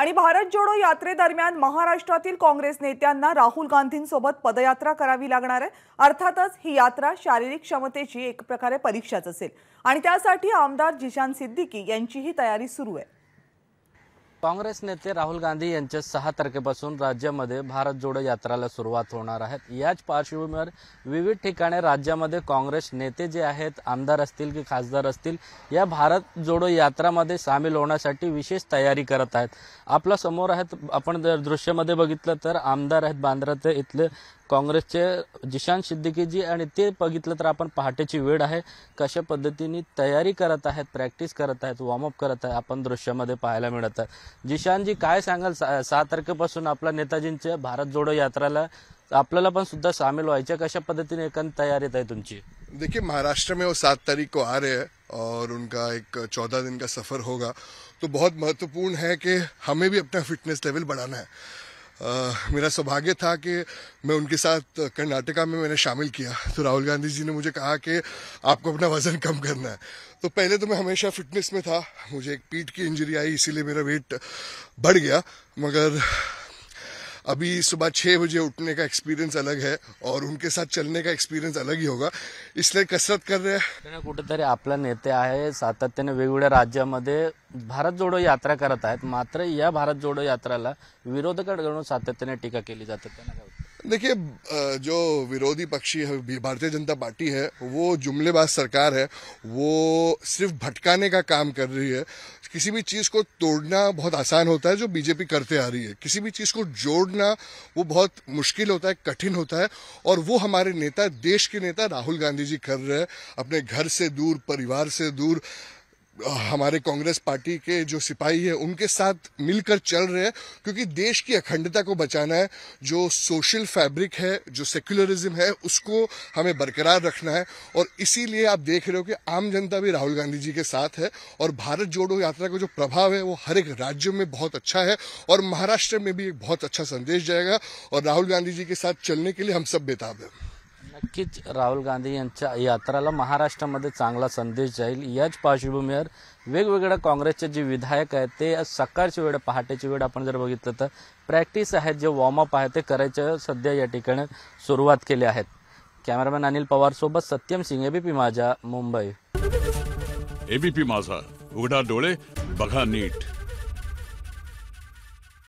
आणि भारत जोडो यात्रेदरम्यान महाराष्ट्रातील काँग्रेस नेत्यांना राहुल गांधींसोबत पदयात्रा करावी लागणार आहे अर्थातच ही यात्रा शारीरिक क्षमतेची एक प्रकारे परीक्षाच असेल आणि त्यासाठी आमदार जिशान सिद्दीकी यांचीही तयारी सुरू आहे काँग्रेस नेते राहुल गांधी यांच्या सहा तारखेपासून राज्यामध्ये भारत जोडो यात्राला सुरुवात होणार आहेत याच पार्श्वभूमीवर विविध ठिकाणी राज्यामध्ये काँग्रेस नेते जे आहेत आमदार असतील की खासदार असतील या भारत जोडो यात्रामध्ये सामील होण्यासाठी विशेष तयारी करत आहेत आपल्या समोर आहेत आपण जर दृश्यामध्ये बघितलं तर आमदार आहेत बांद्रा ते इथले काँग्रेसचे जिशान सिद्दीकीजी आणि ते बघितलं पहाटे की पहाटेची है कशा पद्धति तैयारी करत आहेत प्रैक्टिस करता है वॉर्मअप करता है अपन दृश्य पाहायला पहाय मिलता है काय जी का संगा तारखेपासून तारखेपास नेताजी भारत जोडो यात्रा अपने पण सुद्धा सामील व्हायच्या कशा पद्धतीने तैयारी है तुम्हारी देखिए महाराष्ट्र में वो सात तारीख को आ रहे हैं और उनका एक चौदह दिन का सफ़र होगा तो बहुत महत्वपूर्ण है कि हमें भी अपना फिटनेस लेवल बढ़ाना है आ, मेरा सौभाग्य था कि मैं उनके साथ कर्नाटका में मैंने शामिल किया तो राहुल गांधी जी ने मुझे कहा कि आपको अपना वज़न कम करना है तो पहले तो मैं हमेशा फिटनेस में था मुझे एक पीठ की इंजरी आई इसीलिए मेरा वेट बढ़ गया मगर अभी सुबह छः बजे उठने का एक्सपीरियंस अलग है और उनके साथ चलने का एक्सपीरियंस अलग ही होगा इसलिए कसरत कर रहे हैं कुठेतरी आपला नेते आहे सातत्याने वेगवेगळ्या राज्यामध्ये भारत जोडो यात्रा करत आहेत मात्र या भारत जोडो यात्राला विरोधकांकडून सातत्याने टीका केली जाते त्यांना देखिए जो विरोधी पक्षी भारतीय जनता पार्टी है वो जुमलेबाज सरकार है वो सिर्फ भटकाने का काम कर रही है किसी भी चीज़ को तोड़ना बहुत आसान होता है जो बीजेपी करते आ रही है किसी भी चीज़ को जोड़ना वो बहुत मुश्किल होता है कठिन होता है और वो हमारे नेता देश के नेता राहुल गांधी जी कर रहे हैं अपने घर से दूर परिवार से दूर हमारे कांग्रेस पार्टी के जो सिपाही है उनके साथ मिलकर चल रहे हैं क्योंकि देश की अखंडता को बचाना है जो सोशल फैब्रिक है जो सेक्युलरिज्म है उसको हमें बरकरार रखना है और इसीलिए आप देख रहे हो कि आम जनता भी राहुल गांधी जी के साथ है और भारत जोड़ो यात्रा का जो प्रभाव है वो हर एक राज्य में बहुत अच्छा है और महाराष्ट्र में भी एक बहुत अच्छा संदेश जाएगा और राहुल गांधी जी के साथ चलने के लिए हम सब बेताब हैं नक्कीच राहुल गांधी यांच्या यात्राला महाराष्ट्रामध्ये चांगला संदेश जाईल याच पार्श्वभूमीवर वेगवेगळ्या काँग्रेसचे जे विधायक आहेत ते सकाळची वेळ पहाटेची वेळ आपण जर बघितलं तर प्रॅक्टिस आहेत जे वॉर्मअप आहे ते करायचं सध्या या ठिकाणी सुरुवात केली आहेत कॅमेरामॅन अनिल पवार सोबत सत्यम सिंग एबीपी माझा मुंबई एबीपी माझा उघडा डोळे बघा नीट